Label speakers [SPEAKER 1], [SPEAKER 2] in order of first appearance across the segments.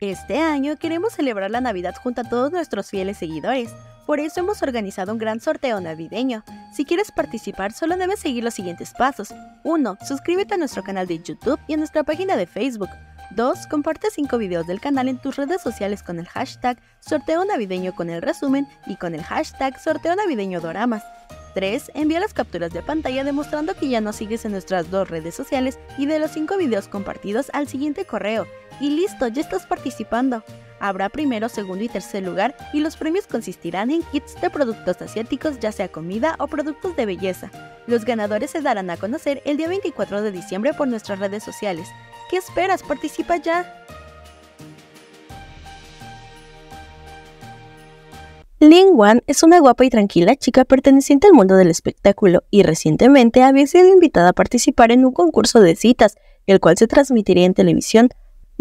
[SPEAKER 1] Este año queremos celebrar la Navidad junto a todos nuestros fieles seguidores, por eso hemos organizado un gran sorteo navideño. Si quieres participar, solo debes seguir los siguientes pasos. 1. Suscríbete a nuestro canal de YouTube y a nuestra página de Facebook. 2. Comparte 5 videos del canal en tus redes sociales con el hashtag sorteo navideño con el resumen y con el hashtag sorteo navideño doramas. 3. Envía las capturas de pantalla demostrando que ya nos sigues en nuestras dos redes sociales y de los 5 videos compartidos al siguiente correo y listo, ya estás participando. Habrá primero, segundo y tercer lugar y los premios consistirán en kits de productos asiáticos, ya sea comida o productos de belleza. Los ganadores se darán a conocer el día 24 de diciembre por nuestras redes sociales. ¿Qué esperas? Participa ya. Lin Wan es una guapa y tranquila chica perteneciente al mundo del espectáculo y recientemente había sido invitada a participar en un concurso de citas, el cual se transmitiría en televisión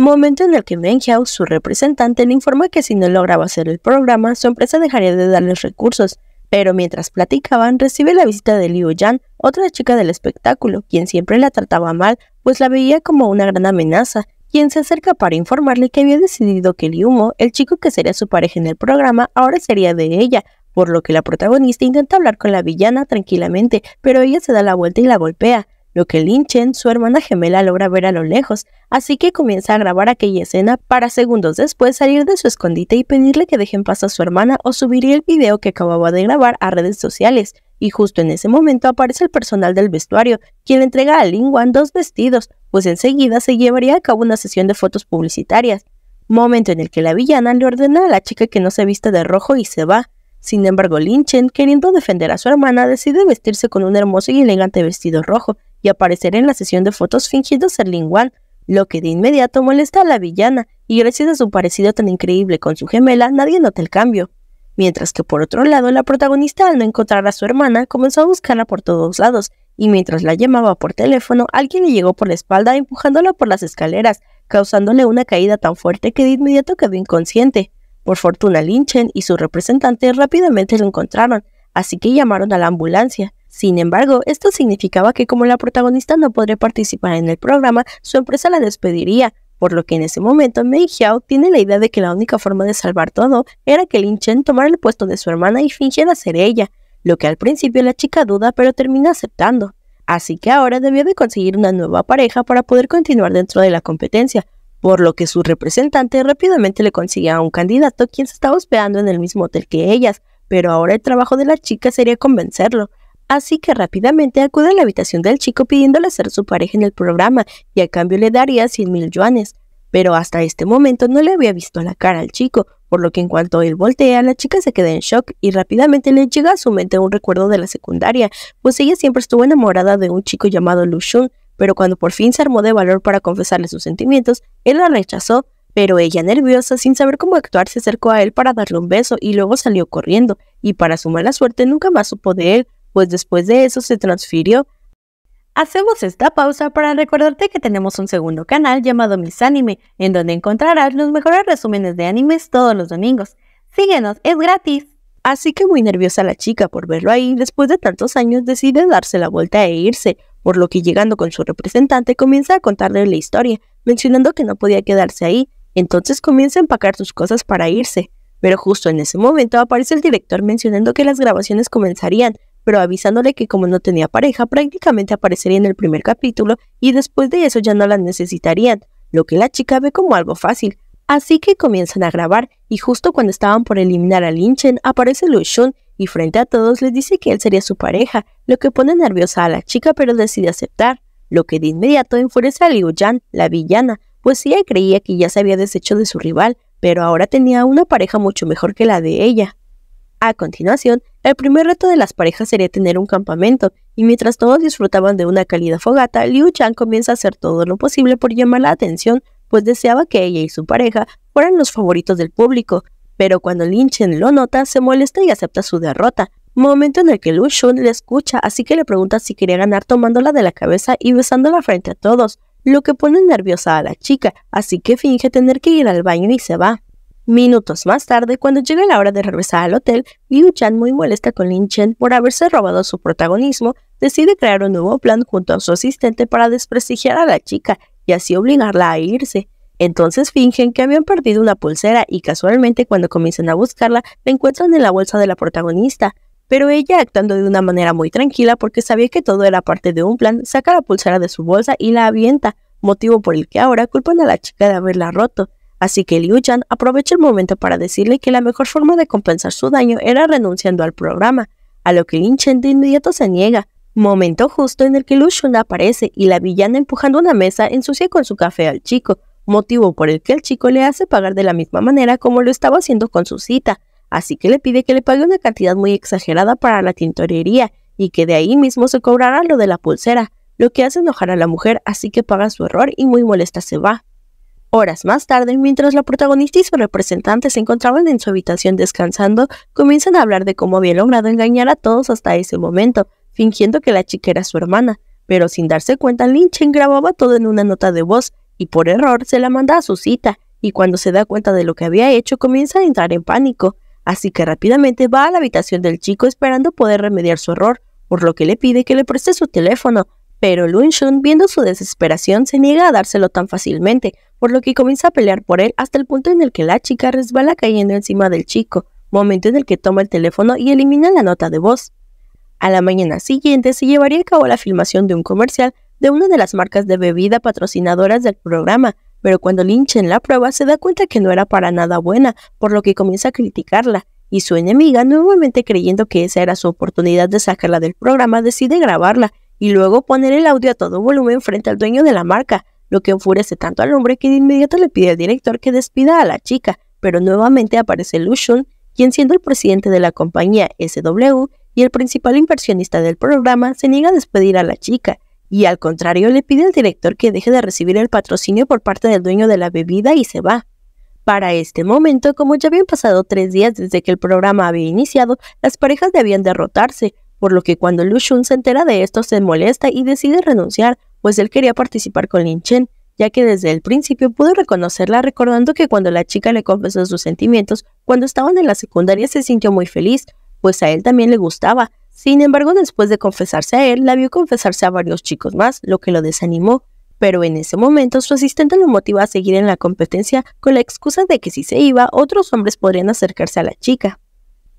[SPEAKER 1] momento en el que Xiao, su representante, le informó que si no lograba hacer el programa, su empresa dejaría de darles recursos. Pero mientras platicaban, recibe la visita de Liu Yan, otra chica del espectáculo, quien siempre la trataba mal, pues la veía como una gran amenaza, quien se acerca para informarle que había decidido que Liu Mo, el chico que sería su pareja en el programa, ahora sería de ella, por lo que la protagonista intenta hablar con la villana tranquilamente, pero ella se da la vuelta y la golpea lo que Lin Chen, su hermana gemela, logra ver a lo lejos, así que comienza a grabar aquella escena para segundos después salir de su escondite y pedirle que dejen paso a su hermana o subiría el video que acababa de grabar a redes sociales. Y justo en ese momento aparece el personal del vestuario, quien le entrega a Lin Wan dos vestidos, pues enseguida se llevaría a cabo una sesión de fotos publicitarias, momento en el que la villana le ordena a la chica que no se vista de rojo y se va. Sin embargo, Lin Chen, queriendo defender a su hermana, decide vestirse con un hermoso y elegante vestido rojo, aparecer en la sesión de fotos fingiendo ser Linguan, lo que de inmediato molesta a la villana, y gracias a su parecido tan increíble con su gemela nadie nota el cambio. Mientras que por otro lado, la protagonista al no encontrar a su hermana comenzó a buscarla por todos lados, y mientras la llamaba por teléfono, alguien le llegó por la espalda empujándola por las escaleras, causándole una caída tan fuerte que de inmediato quedó inconsciente. Por fortuna, Lin Chen y su representante rápidamente lo encontraron, así que llamaron a la ambulancia. Sin embargo, esto significaba que como la protagonista no podría participar en el programa, su empresa la despediría, por lo que en ese momento Mei Xiao tiene la idea de que la única forma de salvar todo era que Lin Chen tomara el puesto de su hermana y fingiera ser ella, lo que al principio la chica duda pero termina aceptando. Así que ahora debió de conseguir una nueva pareja para poder continuar dentro de la competencia, por lo que su representante rápidamente le consigue a un candidato quien se estaba hospedando en el mismo hotel que ellas, pero ahora el trabajo de la chica sería convencerlo, Así que rápidamente acude a la habitación del chico pidiéndole ser su pareja en el programa y a cambio le daría cien mil yuanes. Pero hasta este momento no le había visto la cara al chico, por lo que en cuanto él voltea, la chica se queda en shock y rápidamente le llega a su mente un recuerdo de la secundaria, pues ella siempre estuvo enamorada de un chico llamado Lu Xun, pero cuando por fin se armó de valor para confesarle sus sentimientos, él la rechazó, pero ella nerviosa, sin saber cómo actuar, se acercó a él para darle un beso y luego salió corriendo, y para su mala suerte nunca más supo de él, pues después de eso se transfirió. Hacemos esta pausa para recordarte que tenemos un segundo canal llamado Mis Anime, en donde encontrarás los mejores resúmenes de animes todos los domingos. Síguenos, es gratis. Así que muy nerviosa la chica por verlo ahí, después de tantos años decide darse la vuelta e irse, por lo que llegando con su representante comienza a contarle la historia, mencionando que no podía quedarse ahí, entonces comienza a empacar sus cosas para irse. Pero justo en ese momento aparece el director mencionando que las grabaciones comenzarían, pero avisándole que como no tenía pareja, prácticamente aparecería en el primer capítulo y después de eso ya no la necesitarían, lo que la chica ve como algo fácil. Así que comienzan a grabar y justo cuando estaban por eliminar a Lin Chen aparece Lu Xun y frente a todos les dice que él sería su pareja, lo que pone nerviosa a la chica pero decide aceptar, lo que de inmediato enfurece a Liu Yan, la villana, pues ella creía que ya se había deshecho de su rival, pero ahora tenía una pareja mucho mejor que la de ella. A continuación, el primer reto de las parejas sería tener un campamento, y mientras todos disfrutaban de una cálida fogata, Liu Chang comienza a hacer todo lo posible por llamar la atención, pues deseaba que ella y su pareja fueran los favoritos del público, pero cuando Lin Chen lo nota, se molesta y acepta su derrota, momento en el que Liu Shun le escucha, así que le pregunta si quería ganar tomándola de la cabeza y besándola frente a todos, lo que pone nerviosa a la chica, así que finge tener que ir al baño y se va. Minutos más tarde, cuando llega la hora de regresar al hotel, Liu Chan, muy molesta con Lin Chen por haberse robado su protagonismo, decide crear un nuevo plan junto a su asistente para desprestigiar a la chica y así obligarla a irse. Entonces fingen que habían perdido una pulsera y casualmente cuando comienzan a buscarla la encuentran en la bolsa de la protagonista. Pero ella, actuando de una manera muy tranquila porque sabía que todo era parte de un plan, saca la pulsera de su bolsa y la avienta, motivo por el que ahora culpan a la chica de haberla roto. Así que Liu Yan aprovecha el momento para decirle que la mejor forma de compensar su daño era renunciando al programa, a lo que Lin Chen de inmediato se niega, momento justo en el que Lu Xun aparece y la villana empujando una mesa ensucia con su café al chico, motivo por el que el chico le hace pagar de la misma manera como lo estaba haciendo con su cita, así que le pide que le pague una cantidad muy exagerada para la tintorería y que de ahí mismo se cobrará lo de la pulsera, lo que hace enojar a la mujer, así que paga su error y muy molesta se va. Horas más tarde, mientras la protagonista y su representante se encontraban en su habitación descansando, comienzan a hablar de cómo había logrado engañar a todos hasta ese momento, fingiendo que la chica era su hermana. Pero sin darse cuenta, Lin grababa todo en una nota de voz y por error se la manda a su cita, y cuando se da cuenta de lo que había hecho comienza a entrar en pánico, así que rápidamente va a la habitación del chico esperando poder remediar su error, por lo que le pide que le preste su teléfono, pero Lun Shun, viendo su desesperación, se niega a dárselo tan fácilmente, por lo que comienza a pelear por él hasta el punto en el que la chica resbala cayendo encima del chico, momento en el que toma el teléfono y elimina la nota de voz. A la mañana siguiente se llevaría a cabo la filmación de un comercial de una de las marcas de bebida patrocinadoras del programa, pero cuando linchen la prueba se da cuenta que no era para nada buena, por lo que comienza a criticarla, y su enemiga, nuevamente creyendo que esa era su oportunidad de sacarla del programa, decide grabarla y luego poner el audio a todo volumen frente al dueño de la marca, lo que enfurece tanto al hombre que de inmediato le pide al director que despida a la chica, pero nuevamente aparece Lu quien siendo el presidente de la compañía SW y el principal inversionista del programa, se niega a despedir a la chica, y al contrario le pide al director que deje de recibir el patrocinio por parte del dueño de la bebida y se va. Para este momento, como ya habían pasado tres días desde que el programa había iniciado, las parejas debían derrotarse, por lo que cuando Lu Xun se entera de esto se molesta y decide renunciar, pues él quería participar con Lin Chen, ya que desde el principio pudo reconocerla recordando que cuando la chica le confesó sus sentimientos, cuando estaban en la secundaria se sintió muy feliz, pues a él también le gustaba. Sin embargo, después de confesarse a él, la vio confesarse a varios chicos más, lo que lo desanimó. Pero en ese momento su asistente lo motiva a seguir en la competencia con la excusa de que si se iba, otros hombres podrían acercarse a la chica.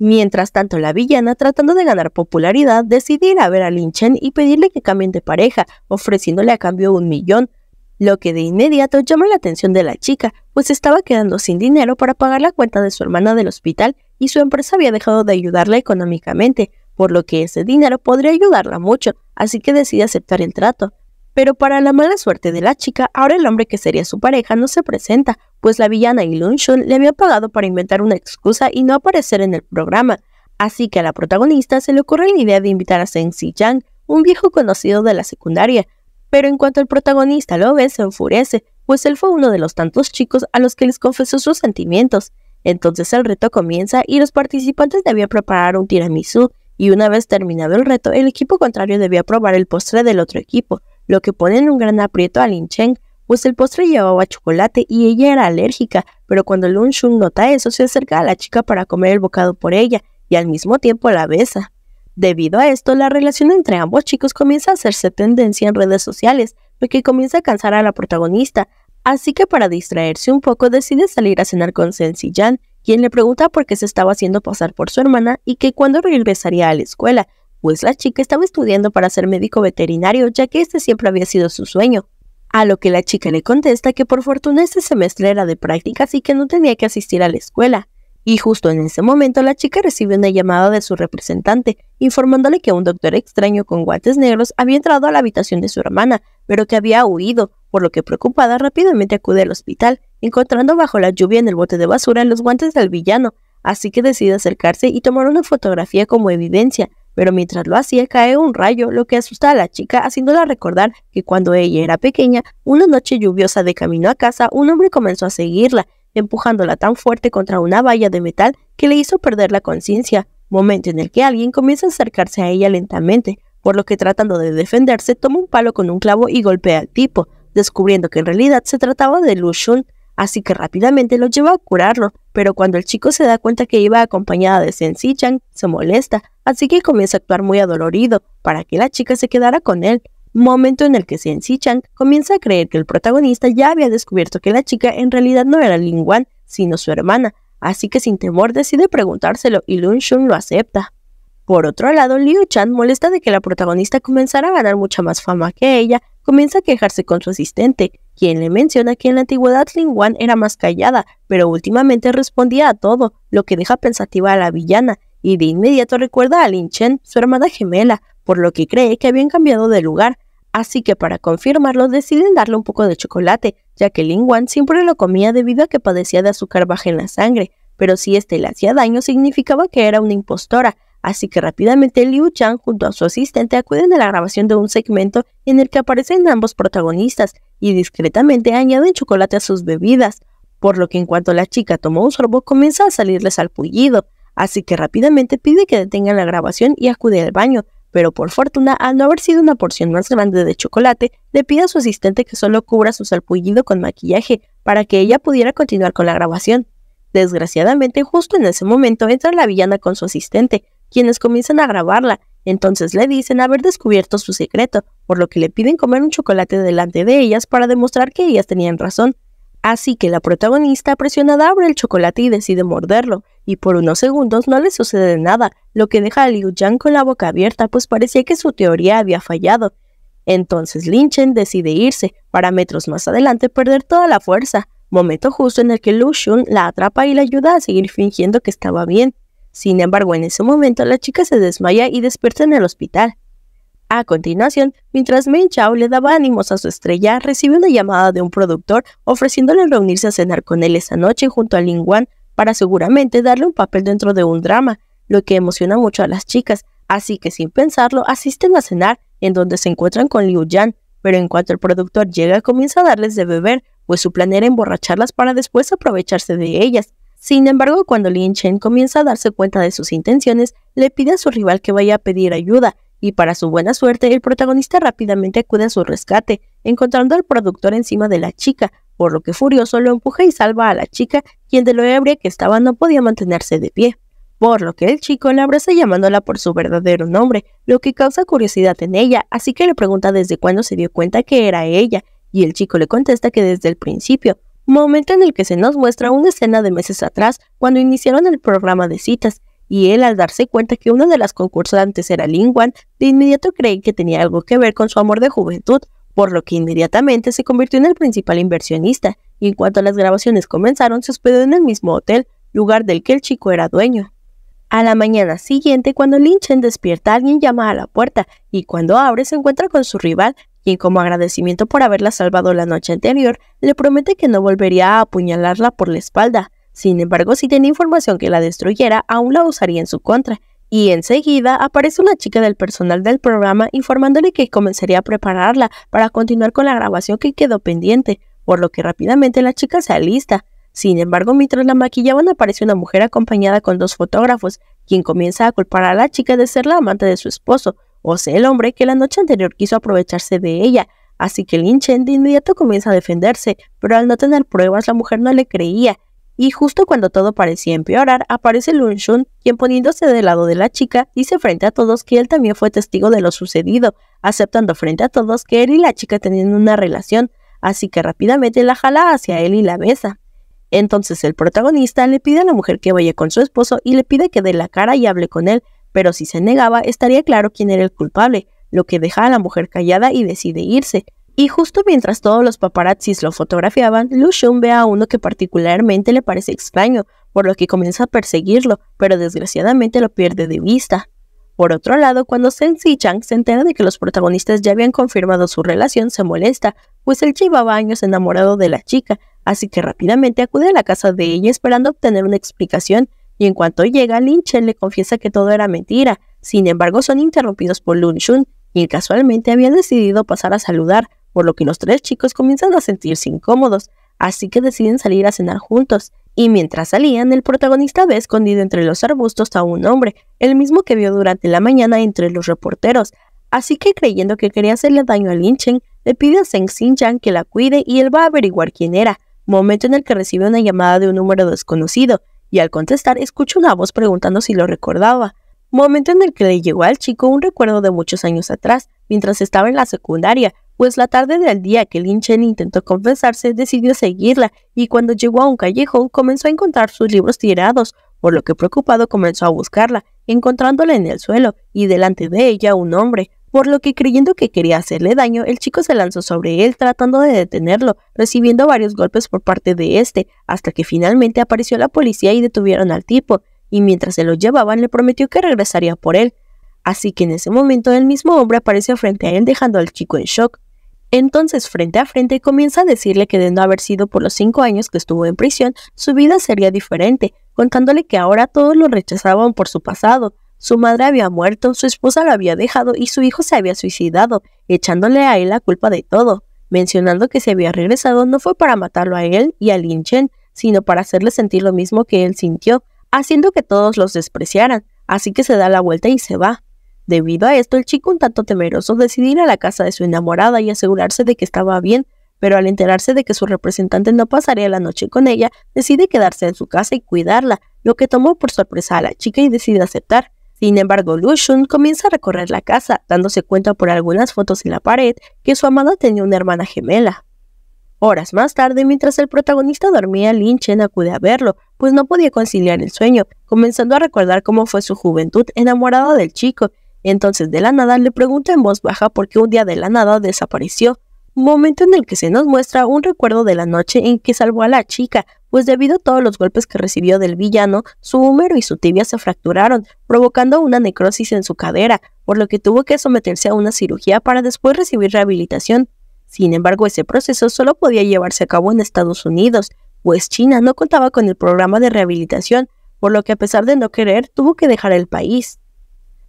[SPEAKER 1] Mientras tanto, la villana, tratando de ganar popularidad, decide ir a ver a Lin Chen y pedirle que cambien de pareja, ofreciéndole a cambio un millón, lo que de inmediato llama la atención de la chica, pues estaba quedando sin dinero para pagar la cuenta de su hermana del hospital y su empresa había dejado de ayudarla económicamente, por lo que ese dinero podría ayudarla mucho, así que decide aceptar el trato. Pero para la mala suerte de la chica, ahora el hombre que sería su pareja no se presenta, pues la villana Ilun Shun le había pagado para inventar una excusa y no aparecer en el programa. Así que a la protagonista se le ocurre la idea de invitar a Xi Yang, un viejo conocido de la secundaria. Pero en cuanto el protagonista lo ve, se enfurece, pues él fue uno de los tantos chicos a los que les confesó sus sentimientos. Entonces el reto comienza y los participantes debían preparar un tiramisú, y una vez terminado el reto, el equipo contrario debía probar el postre del otro equipo, lo que pone en un gran aprieto a Lin Cheng, pues el postre llevaba chocolate y ella era alérgica, pero cuando Lun Shun nota eso, se acerca a la chica para comer el bocado por ella y al mismo tiempo la besa. Debido a esto, la relación entre ambos chicos comienza a hacerse tendencia en redes sociales, lo que comienza a cansar a la protagonista, así que para distraerse un poco decide salir a cenar con Xi Yan, quien le pregunta por qué se estaba haciendo pasar por su hermana y que cuándo regresaría a la escuela, pues la chica estaba estudiando para ser médico veterinario, ya que este siempre había sido su sueño. A lo que la chica le contesta que por fortuna este semestre era de prácticas y que no tenía que asistir a la escuela. Y justo en ese momento la chica recibe una llamada de su representante, informándole que un doctor extraño con guantes negros había entrado a la habitación de su hermana, pero que había huido, por lo que preocupada rápidamente acude al hospital, encontrando bajo la lluvia en el bote de basura los guantes del villano, así que decide acercarse y tomar una fotografía como evidencia, pero mientras lo hacía cae un rayo, lo que asusta a la chica, haciéndola recordar que cuando ella era pequeña, una noche lluviosa de camino a casa, un hombre comenzó a seguirla, empujándola tan fuerte contra una valla de metal que le hizo perder la conciencia, momento en el que alguien comienza a acercarse a ella lentamente, por lo que tratando de defenderse toma un palo con un clavo y golpea al tipo, descubriendo que en realidad se trataba de Lu así que rápidamente lo lleva a curarlo, pero cuando el chico se da cuenta que iba acompañada de Sensi Chang, se molesta, así que comienza a actuar muy adolorido para que la chica se quedara con él, momento en el que Sensi Chang comienza a creer que el protagonista ya había descubierto que la chica en realidad no era Lin Wan, sino su hermana, así que sin temor decide preguntárselo y Lun Shun lo acepta. Por otro lado, Liu Chan, molesta de que la protagonista comenzara a ganar mucha más fama que ella, comienza a quejarse con su asistente, quien le menciona que en la antigüedad Lin Wan era más callada, pero últimamente respondía a todo, lo que deja pensativa a la villana, y de inmediato recuerda a Lin Chen, su hermana gemela, por lo que cree que habían cambiado de lugar, así que para confirmarlo deciden darle un poco de chocolate, ya que Lin Wan siempre lo comía debido a que padecía de azúcar baja en la sangre, pero si este le hacía daño significaba que era una impostora, Así que rápidamente Liu Chang junto a su asistente acuden a la grabación de un segmento en el que aparecen ambos protagonistas y discretamente añaden chocolate a sus bebidas, por lo que en cuanto la chica tomó un sorbo comienza a salirles al así que rápidamente pide que detengan la grabación y acude al baño, pero por fortuna, al no haber sido una porción más grande de chocolate, le pide a su asistente que solo cubra su salpullido con maquillaje para que ella pudiera continuar con la grabación. Desgraciadamente, justo en ese momento entra la villana con su asistente, quienes comienzan a grabarla. Entonces le dicen haber descubierto su secreto, por lo que le piden comer un chocolate delante de ellas para demostrar que ellas tenían razón. Así que la protagonista presionada abre el chocolate y decide morderlo, y por unos segundos no le sucede nada, lo que deja a Liu Yang con la boca abierta pues parecía que su teoría había fallado. Entonces Lin Chen decide irse, para metros más adelante perder toda la fuerza, momento justo en el que Lu Xun la atrapa y la ayuda a seguir fingiendo que estaba bien. Sin embargo, en ese momento la chica se desmaya y despierta en el hospital. A continuación, mientras Men Chao le daba ánimos a su estrella, recibe una llamada de un productor ofreciéndole reunirse a cenar con él esa noche junto a Lin Wan para seguramente darle un papel dentro de un drama, lo que emociona mucho a las chicas, así que sin pensarlo asisten a cenar en donde se encuentran con Liu Yan, pero en cuanto el productor llega comienza a darles de beber, pues su plan era emborracharlas para después aprovecharse de ellas. Sin embargo, cuando Lin Chen comienza a darse cuenta de sus intenciones, le pide a su rival que vaya a pedir ayuda, y para su buena suerte, el protagonista rápidamente acude a su rescate, encontrando al productor encima de la chica, por lo que furioso lo empuja y salva a la chica, quien de lo ebria que estaba no podía mantenerse de pie. Por lo que el chico la abraza llamándola por su verdadero nombre, lo que causa curiosidad en ella, así que le pregunta desde cuándo se dio cuenta que era ella, y el chico le contesta que desde el principio, momento en el que se nos muestra una escena de meses atrás cuando iniciaron el programa de citas, y él al darse cuenta que una de las concursantes era Wan, de inmediato cree que tenía algo que ver con su amor de juventud, por lo que inmediatamente se convirtió en el principal inversionista, y en cuanto las grabaciones comenzaron se hospedó en el mismo hotel, lugar del que el chico era dueño. A la mañana siguiente, cuando Lin Chen despierta, alguien llama a la puerta, y cuando abre se encuentra con su rival, quien como agradecimiento por haberla salvado la noche anterior, le promete que no volvería a apuñalarla por la espalda. Sin embargo, si tenía información que la destruyera, aún la usaría en su contra. Y enseguida aparece una chica del personal del programa informándole que comenzaría a prepararla para continuar con la grabación que quedó pendiente, por lo que rápidamente la chica se alista. Sin embargo, mientras la maquillaban aparece una mujer acompañada con dos fotógrafos, quien comienza a culpar a la chica de ser la amante de su esposo, o el hombre que la noche anterior quiso aprovecharse de ella, así que Lin Chen de inmediato comienza a defenderse, pero al no tener pruebas la mujer no le creía, y justo cuando todo parecía empeorar, aparece Lun Shun, quien poniéndose del lado de la chica, dice frente a todos que él también fue testigo de lo sucedido, aceptando frente a todos que él y la chica tenían una relación, así que rápidamente la jala hacia él y la besa. Entonces el protagonista le pide a la mujer que vaya con su esposo y le pide que dé la cara y hable con él, pero si se negaba, estaría claro quién era el culpable, lo que deja a la mujer callada y decide irse. Y justo mientras todos los paparazzis lo fotografiaban, Lu Xun ve a uno que particularmente le parece extraño, por lo que comienza a perseguirlo, pero desgraciadamente lo pierde de vista. Por otro lado, cuando Sen Chang se entera de que los protagonistas ya habían confirmado su relación, se molesta, pues él llevaba años enamorado de la chica, así que rápidamente acude a la casa de ella esperando obtener una explicación, y en cuanto llega, Lin Chen le confiesa que todo era mentira. Sin embargo, son interrumpidos por Lun Shun, quien casualmente había decidido pasar a saludar, por lo que los tres chicos comienzan a sentirse incómodos, así que deciden salir a cenar juntos. Y mientras salían, el protagonista ve escondido entre los arbustos a un hombre, el mismo que vio durante la mañana entre los reporteros. Así que creyendo que quería hacerle daño a Lin Chen, le pide a Zeng Xinjiang que la cuide y él va a averiguar quién era, momento en el que recibe una llamada de un número desconocido, y al contestar escuchó una voz preguntando si lo recordaba, momento en el que le llegó al chico un recuerdo de muchos años atrás, mientras estaba en la secundaria, pues la tarde del día que Lin Chen intentó confesarse, decidió seguirla y cuando llegó a un callejón comenzó a encontrar sus libros tirados, por lo que preocupado comenzó a buscarla, encontrándola en el suelo y delante de ella un hombre, por lo que creyendo que quería hacerle daño, el chico se lanzó sobre él tratando de detenerlo, recibiendo varios golpes por parte de este, hasta que finalmente apareció la policía y detuvieron al tipo, y mientras se lo llevaban le prometió que regresaría por él. Así que en ese momento el mismo hombre aparece frente a él dejando al chico en shock. Entonces, frente a frente, comienza a decirle que de no haber sido por los cinco años que estuvo en prisión, su vida sería diferente, contándole que ahora todos lo rechazaban por su pasado, su madre había muerto, su esposa lo había dejado y su hijo se había suicidado, echándole a él la culpa de todo, mencionando que se había regresado no fue para matarlo a él y a Lin Chen, sino para hacerle sentir lo mismo que él sintió, haciendo que todos los despreciaran, así que se da la vuelta y se va. Debido a esto, el chico un tanto temeroso decide ir a la casa de su enamorada y asegurarse de que estaba bien, pero al enterarse de que su representante no pasaría la noche con ella, decide quedarse en su casa y cuidarla, lo que tomó por sorpresa a la chica y decide aceptar. Sin embargo, Lucian comienza a recorrer la casa, dándose cuenta por algunas fotos en la pared que su amada tenía una hermana gemela. Horas más tarde, mientras el protagonista dormía, Lin Chen acude a verlo, pues no podía conciliar el sueño, comenzando a recordar cómo fue su juventud enamorada del chico. Entonces, de la nada, le pregunta en voz baja por qué un día de la nada desapareció momento en el que se nos muestra un recuerdo de la noche en que salvó a la chica, pues debido a todos los golpes que recibió del villano, su húmero y su tibia se fracturaron, provocando una necrosis en su cadera, por lo que tuvo que someterse a una cirugía para después recibir rehabilitación. Sin embargo, ese proceso solo podía llevarse a cabo en Estados Unidos, pues China no contaba con el programa de rehabilitación, por lo que a pesar de no querer, tuvo que dejar el país.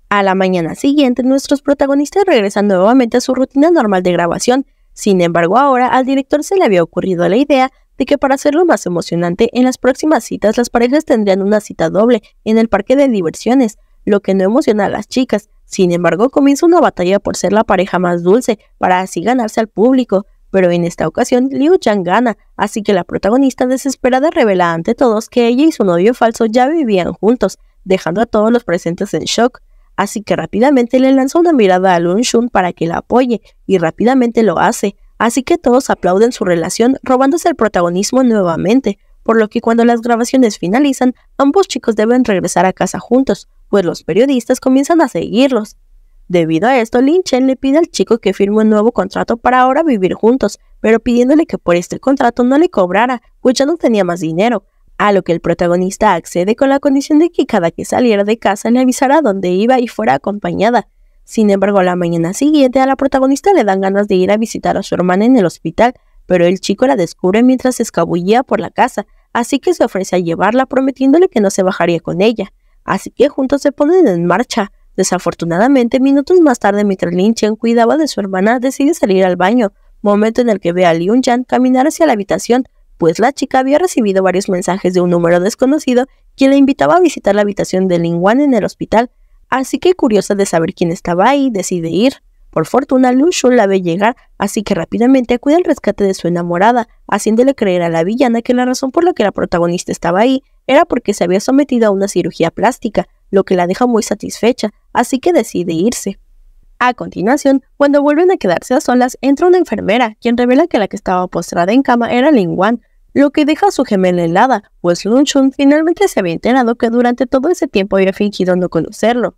[SPEAKER 1] A la mañana siguiente, nuestros protagonistas regresan nuevamente a su rutina normal de grabación, sin embargo, ahora al director se le había ocurrido la idea de que para hacerlo más emocionante, en las próximas citas las parejas tendrían una cita doble en el parque de diversiones, lo que no emociona a las chicas. Sin embargo, comienza una batalla por ser la pareja más dulce, para así ganarse al público. Pero en esta ocasión, Liu Chang gana, así que la protagonista desesperada revela ante todos que ella y su novio falso ya vivían juntos, dejando a todos los presentes en shock así que rápidamente le lanza una mirada a Lun Shun para que la apoye, y rápidamente lo hace, así que todos aplauden su relación robándose el protagonismo nuevamente, por lo que cuando las grabaciones finalizan, ambos chicos deben regresar a casa juntos, pues los periodistas comienzan a seguirlos. Debido a esto, Lin Chen le pide al chico que firme un nuevo contrato para ahora vivir juntos, pero pidiéndole que por este contrato no le cobrara, pues ya no tenía más dinero, a lo que el protagonista accede con la condición de que cada que saliera de casa le avisara dónde iba y fuera acompañada. Sin embargo, la mañana siguiente a la protagonista le dan ganas de ir a visitar a su hermana en el hospital, pero el chico la descubre mientras escabullía por la casa, así que se ofrece a llevarla prometiéndole que no se bajaría con ella. Así que juntos se ponen en marcha. Desafortunadamente, minutos más tarde, mientras Lin Chen cuidaba de su hermana, decide salir al baño, momento en el que ve a Liu Yan caminar hacia la habitación, pues la chica había recibido varios mensajes de un número desconocido quien la invitaba a visitar la habitación de Wan en el hospital, así que curiosa de saber quién estaba ahí, decide ir. Por fortuna, Lu la ve llegar, así que rápidamente acude al rescate de su enamorada, haciéndole creer a la villana que la razón por la que la protagonista estaba ahí era porque se había sometido a una cirugía plástica, lo que la deja muy satisfecha, así que decide irse. A continuación, cuando vuelven a quedarse a solas, entra una enfermera, quien revela que la que estaba postrada en cama era Lin Wan, lo que deja a su gemela helada, pues Chun finalmente se había enterado que durante todo ese tiempo había fingido no conocerlo.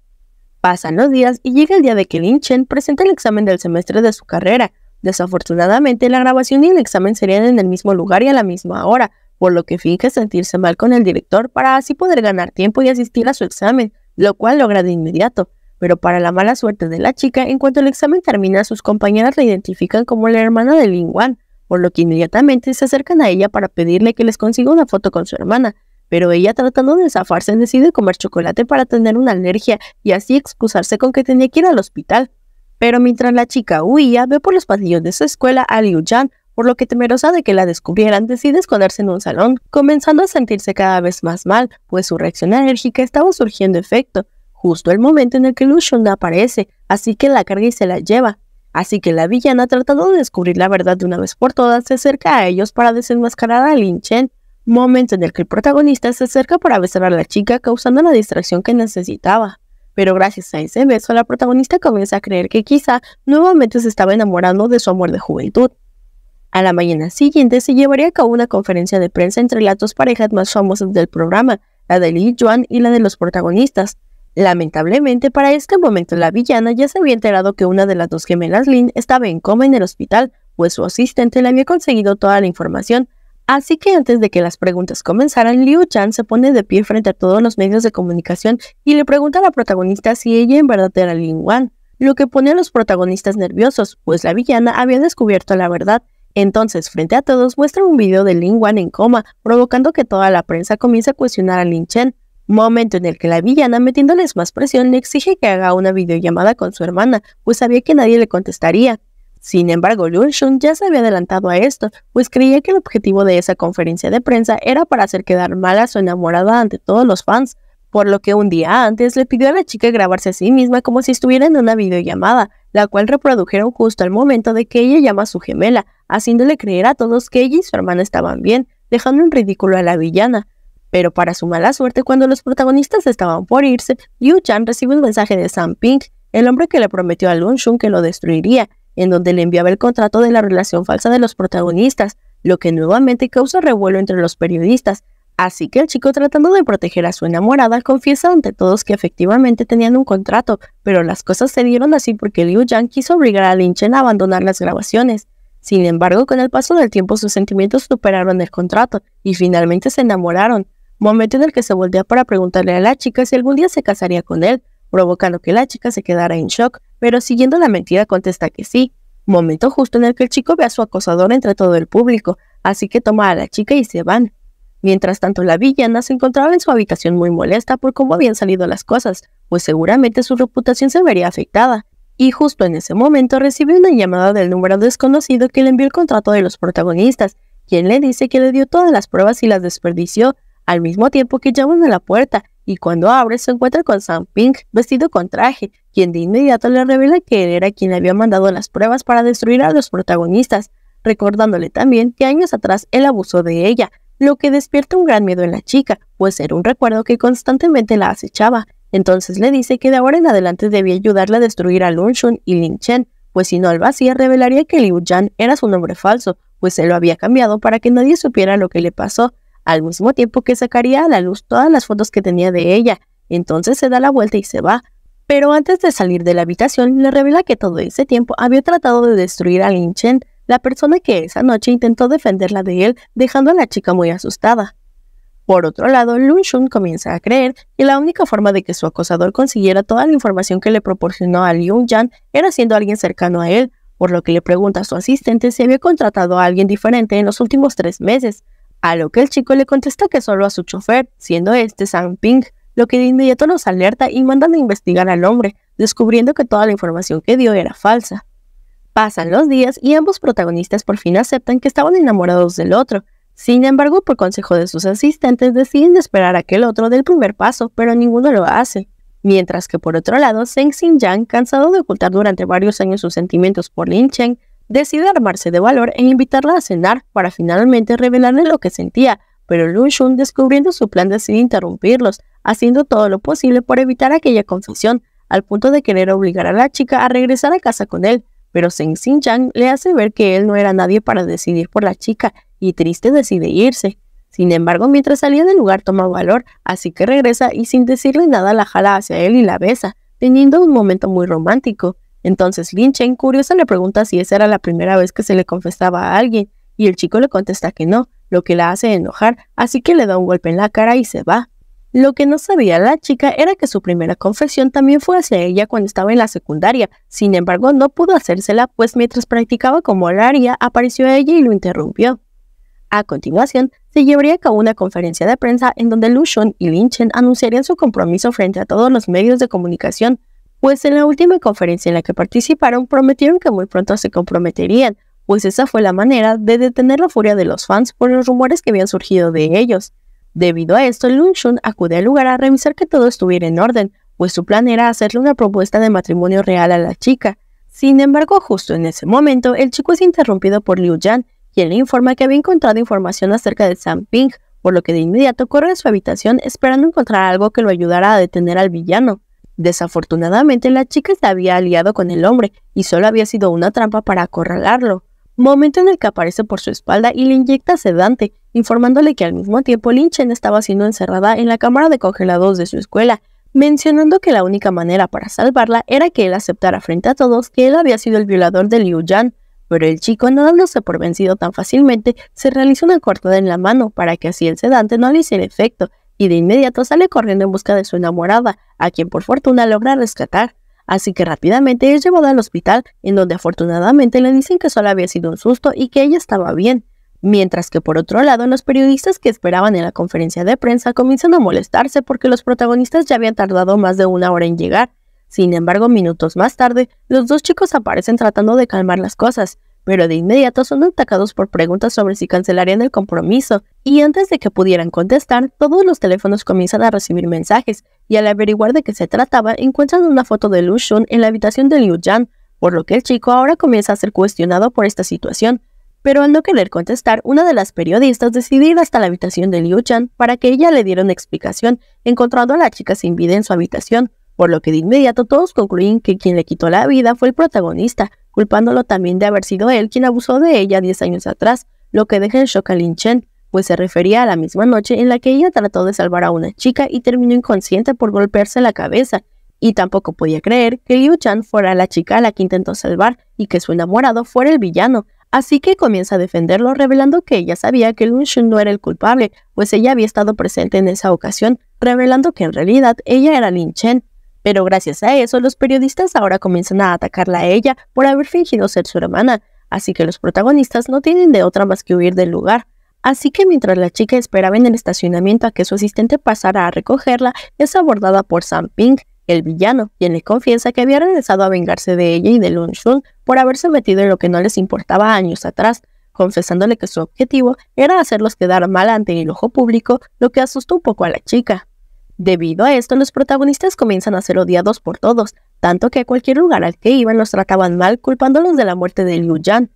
[SPEAKER 1] Pasan los días y llega el día de que Lin Chen presenta el examen del semestre de su carrera. Desafortunadamente, la grabación y el examen serían en el mismo lugar y a la misma hora, por lo que finge sentirse mal con el director para así poder ganar tiempo y asistir a su examen, lo cual logra de inmediato. Pero para la mala suerte de la chica, en cuanto el examen termina, sus compañeras la identifican como la hermana de Lin Wan, por lo que inmediatamente se acercan a ella para pedirle que les consiga una foto con su hermana, pero ella tratando de zafarse decide comer chocolate para tener una alergia y así excusarse con que tenía que ir al hospital. Pero mientras la chica huía, ve por los pasillos de su escuela a Liu Yan, por lo que temerosa de que la descubrieran, decide esconderse en un salón, comenzando a sentirse cada vez más mal, pues su reacción alérgica estaba surgiendo efecto, justo el momento en el que Liu Shunda aparece, así que la carga y se la lleva. Así que la villana, tratando de descubrir la verdad de una vez por todas, se acerca a ellos para desenmascarar a Lin Chen, momento en el que el protagonista se acerca para besar a la chica, causando la distracción que necesitaba. Pero gracias a ese beso, la protagonista comienza a creer que quizá nuevamente se estaba enamorando de su amor de juventud. A la mañana siguiente se llevaría a cabo una conferencia de prensa entre las dos parejas más famosas del programa, la de Li Yuan y la de los protagonistas, Lamentablemente, para este momento la villana ya se había enterado que una de las dos gemelas Lin estaba en coma en el hospital, pues su asistente le había conseguido toda la información. Así que antes de que las preguntas comenzaran, Liu Chan se pone de pie frente a todos los medios de comunicación y le pregunta a la protagonista si ella en verdad era Lin Wan, lo que pone a los protagonistas nerviosos, pues la villana había descubierto la verdad. Entonces, frente a todos, muestra un video de Lin Wan en coma, provocando que toda la prensa comience a cuestionar a Lin Chen, Momento en el que la villana, metiéndoles más presión, le exige que haga una videollamada con su hermana, pues sabía que nadie le contestaría. Sin embargo, Shun ya se había adelantado a esto, pues creía que el objetivo de esa conferencia de prensa era para hacer quedar mal a su enamorada ante todos los fans, por lo que un día antes le pidió a la chica grabarse a sí misma como si estuviera en una videollamada, la cual reprodujeron justo al momento de que ella llama a su gemela, haciéndole creer a todos que ella y su hermana estaban bien, dejando en ridículo a la villana. Pero para su mala suerte, cuando los protagonistas estaban por irse, Liu Chan recibe un mensaje de Sam Ping, el hombre que le prometió a Lun Shun que lo destruiría, en donde le enviaba el contrato de la relación falsa de los protagonistas, lo que nuevamente causa revuelo entre los periodistas. Así que el chico tratando de proteger a su enamorada confiesa ante todos que efectivamente tenían un contrato, pero las cosas se dieron así porque Liu Yang quiso obligar a Lin Chen a abandonar las grabaciones. Sin embargo, con el paso del tiempo sus sentimientos superaron el contrato y finalmente se enamoraron, momento en el que se voltea para preguntarle a la chica si algún día se casaría con él, provocando que la chica se quedara en shock, pero siguiendo la mentira contesta que sí, momento justo en el que el chico ve a su acosador entre todo el público, así que toma a la chica y se van. Mientras tanto, la villana se encontraba en su habitación muy molesta por cómo habían salido las cosas, pues seguramente su reputación se vería afectada. Y justo en ese momento recibe una llamada del número desconocido que le envió el contrato de los protagonistas, quien le dice que le dio todas las pruebas y las desperdició, al mismo tiempo que llaman a la puerta y cuando abre se encuentra con Sam Ping vestido con traje, quien de inmediato le revela que él era quien le había mandado las pruebas para destruir a los protagonistas, recordándole también que años atrás él abusó de ella, lo que despierta un gran miedo en la chica, pues era un recuerdo que constantemente la acechaba. Entonces le dice que de ahora en adelante debía ayudarle a destruir a Lun Shun y Lin Chen, pues si no lo hacía revelaría que Liu Yan era su nombre falso, pues se lo había cambiado para que nadie supiera lo que le pasó, al mismo tiempo que sacaría a la luz todas las fotos que tenía de ella. Entonces se da la vuelta y se va. Pero antes de salir de la habitación, le revela que todo ese tiempo había tratado de destruir a Lin Chen, la persona que esa noche intentó defenderla de él, dejando a la chica muy asustada. Por otro lado, Lun Shun comienza a creer que la única forma de que su acosador consiguiera toda la información que le proporcionó a Liu Yan era siendo alguien cercano a él, por lo que le pregunta a su asistente si había contratado a alguien diferente en los últimos tres meses, a lo que el chico le contesta que solo a su chofer, siendo este Sam Ping, lo que de inmediato los alerta y mandan a investigar al hombre, descubriendo que toda la información que dio era falsa. Pasan los días y ambos protagonistas por fin aceptan que estaban enamorados del otro. Sin embargo, por consejo de sus asistentes, deciden esperar a que el otro dé el primer paso, pero ninguno lo hace. Mientras que por otro lado, Zheng Xinjiang, cansado de ocultar durante varios años sus sentimientos por Lin Cheng, decide armarse de valor e invitarla a cenar para finalmente revelarle lo que sentía, pero Lu Shun, descubriendo su plan, decide interrumpirlos, haciendo todo lo posible por evitar aquella confesión, al punto de querer obligar a la chica a regresar a casa con él, pero Zeng Xinjiang le hace ver que él no era nadie para decidir por la chica y triste decide irse. Sin embargo, mientras salía del lugar toma valor, así que regresa y sin decirle nada la jala hacia él y la besa, teniendo un momento muy romántico. Entonces Lin curiosa le pregunta si esa era la primera vez que se le confesaba a alguien, y el chico le contesta que no, lo que la hace enojar, así que le da un golpe en la cara y se va. Lo que no sabía la chica era que su primera confesión también fue hacia ella cuando estaba en la secundaria, sin embargo no pudo hacérsela pues mientras practicaba como horaria apareció ella y lo interrumpió. A continuación, se llevaría a cabo una conferencia de prensa en donde Lu y Lin Chen anunciarían su compromiso frente a todos los medios de comunicación, pues en la última conferencia en la que participaron prometieron que muy pronto se comprometerían, pues esa fue la manera de detener la furia de los fans por los rumores que habían surgido de ellos. Debido a esto, Lun Shun acude al lugar a revisar que todo estuviera en orden, pues su plan era hacerle una propuesta de matrimonio real a la chica. Sin embargo, justo en ese momento, el chico es interrumpido por Liu Yan, quien le informa que había encontrado información acerca de Zhang Ping, por lo que de inmediato corre a su habitación esperando encontrar algo que lo ayudara a detener al villano. Desafortunadamente, la chica se había aliado con el hombre y solo había sido una trampa para acorralarlo. Momento en el que aparece por su espalda y le inyecta sedante, informándole que al mismo tiempo Lin Chen estaba siendo encerrada en la cámara de congelados de su escuela, mencionando que la única manera para salvarla era que él aceptara frente a todos que él había sido el violador de Liu Yan. Pero el chico, no dándose por vencido tan fácilmente, se realizó una cortada en la mano para que así el sedante no le hiciera efecto y de inmediato sale corriendo en busca de su enamorada, a quien por fortuna logra rescatar. Así que rápidamente es llevada al hospital, en donde afortunadamente le dicen que solo había sido un susto y que ella estaba bien. Mientras que por otro lado, los periodistas que esperaban en la conferencia de prensa comienzan a molestarse porque los protagonistas ya habían tardado más de una hora en llegar. Sin embargo, minutos más tarde, los dos chicos aparecen tratando de calmar las cosas, pero de inmediato son atacados por preguntas sobre si cancelarían el compromiso, y antes de que pudieran contestar, todos los teléfonos comienzan a recibir mensajes, y al averiguar de qué se trataba, encuentran una foto de Lu Xun en la habitación de Liu Yan, por lo que el chico ahora comienza a ser cuestionado por esta situación. Pero al no querer contestar, una de las periodistas decide ir hasta la habitación de Liu Yan para que ella le diera una explicación, encontrando a la chica sin vida en su habitación por lo que de inmediato todos concluyen que quien le quitó la vida fue el protagonista, culpándolo también de haber sido él quien abusó de ella 10 años atrás, lo que deja en shock a Lin Chen, pues se refería a la misma noche en la que ella trató de salvar a una chica y terminó inconsciente por golpearse la cabeza, y tampoco podía creer que Liu Chan fuera la chica a la que intentó salvar y que su enamorado fuera el villano, así que comienza a defenderlo revelando que ella sabía que Lun Chen no era el culpable, pues ella había estado presente en esa ocasión, revelando que en realidad ella era Lin Chen, pero gracias a eso, los periodistas ahora comienzan a atacarla a ella por haber fingido ser su hermana, así que los protagonistas no tienen de otra más que huir del lugar. Así que mientras la chica esperaba en el estacionamiento a que su asistente pasara a recogerla, es abordada por Sam Ping, el villano, quien le confiesa que había regresado a vengarse de ella y de Lun Shun por haberse metido en lo que no les importaba años atrás, confesándole que su objetivo era hacerlos quedar mal ante el ojo público, lo que asustó un poco a la chica. Debido a esto, los protagonistas comienzan a ser odiados por todos, tanto que a cualquier lugar al que iban los trataban mal culpándolos de la muerte de Liu Yan.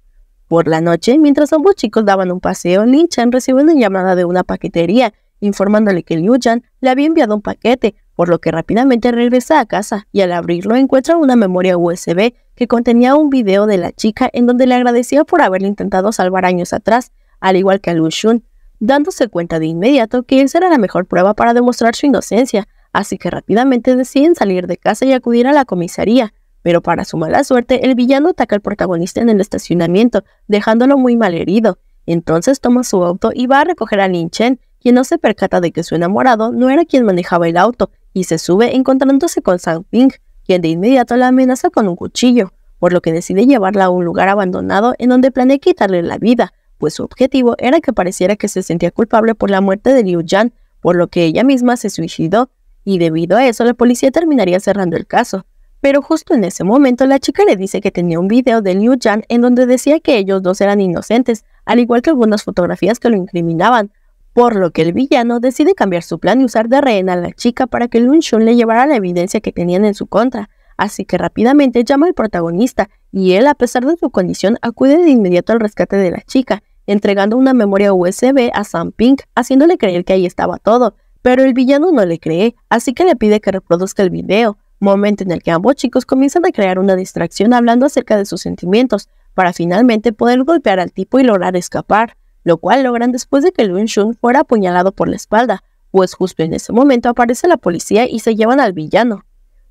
[SPEAKER 1] Por la noche, mientras ambos chicos daban un paseo, Lin Chen recibe una llamada de una paquetería, informándole que Liu Yan le había enviado un paquete, por lo que rápidamente regresa a casa y al abrirlo encuentra una memoria USB que contenía un video de la chica en donde le agradecía por haberle intentado salvar años atrás, al igual que a Lu Xun dándose cuenta de inmediato que esa era la mejor prueba para demostrar su inocencia, así que rápidamente deciden salir de casa y acudir a la comisaría. Pero para su mala suerte, el villano ataca al protagonista en el estacionamiento, dejándolo muy mal herido. Entonces toma su auto y va a recoger a Lin Chen, quien no se percata de que su enamorado no era quien manejaba el auto, y se sube encontrándose con Zhang Ping, quien de inmediato la amenaza con un cuchillo, por lo que decide llevarla a un lugar abandonado en donde planea quitarle la vida, pues su objetivo era que pareciera que se sentía culpable por la muerte de Liu Yan, por lo que ella misma se suicidó, y debido a eso la policía terminaría cerrando el caso. Pero justo en ese momento la chica le dice que tenía un video de Liu Yan en donde decía que ellos dos eran inocentes, al igual que algunas fotografías que lo incriminaban, por lo que el villano decide cambiar su plan y usar de rehén a la chica para que Lun Shun le llevara la evidencia que tenían en su contra. Así que rápidamente llama al protagonista, y él, a pesar de su condición, acude de inmediato al rescate de la chica, entregando una memoria USB a Sam Pink, haciéndole creer que ahí estaba todo, pero el villano no le cree, así que le pide que reproduzca el video, momento en el que ambos chicos comienzan a crear una distracción hablando acerca de sus sentimientos, para finalmente poder golpear al tipo y lograr escapar, lo cual logran después de que Lun Shun fuera apuñalado por la espalda, pues justo en ese momento aparece la policía y se llevan al villano.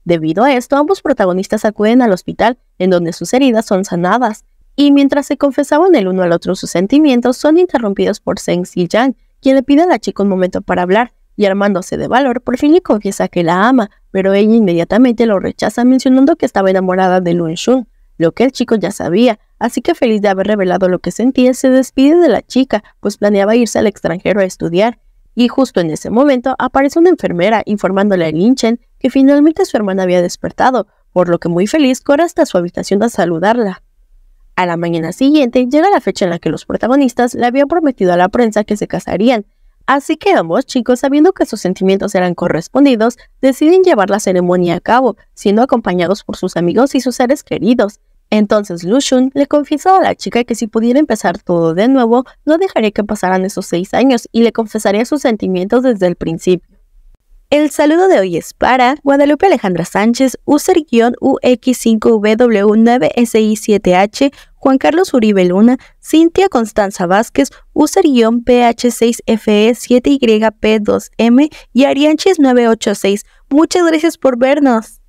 [SPEAKER 1] Debido a esto, ambos protagonistas acuden al hospital, en donde sus heridas son sanadas, y mientras se confesaban el uno al otro sus sentimientos, son interrumpidos por Zeng y quien le pide a la chica un momento para hablar, y armándose de valor, por fin le confiesa que la ama, pero ella inmediatamente lo rechaza mencionando que estaba enamorada de Lun lo que el chico ya sabía, así que feliz de haber revelado lo que sentía, se despide de la chica, pues planeaba irse al extranjero a estudiar. Y justo en ese momento aparece una enfermera informándole a Lin Chen finalmente su hermana había despertado, por lo que muy feliz corre hasta su habitación a saludarla. A la mañana siguiente llega la fecha en la que los protagonistas le habían prometido a la prensa que se casarían, así que ambos chicos, sabiendo que sus sentimientos eran correspondidos, deciden llevar la ceremonia a cabo, siendo acompañados por sus amigos y sus seres queridos. Entonces Lushun le confesó a la chica que si pudiera empezar todo de nuevo, no dejaría que pasaran esos seis años y le confesaría sus sentimientos desde el principio. El saludo de hoy es para Guadalupe Alejandra Sánchez, USER-UX5W9SI7H, Juan Carlos Uribe Luna, Cintia Constanza Vázquez, USER-PH6FE7YP2M y Arianches986. Muchas gracias por vernos.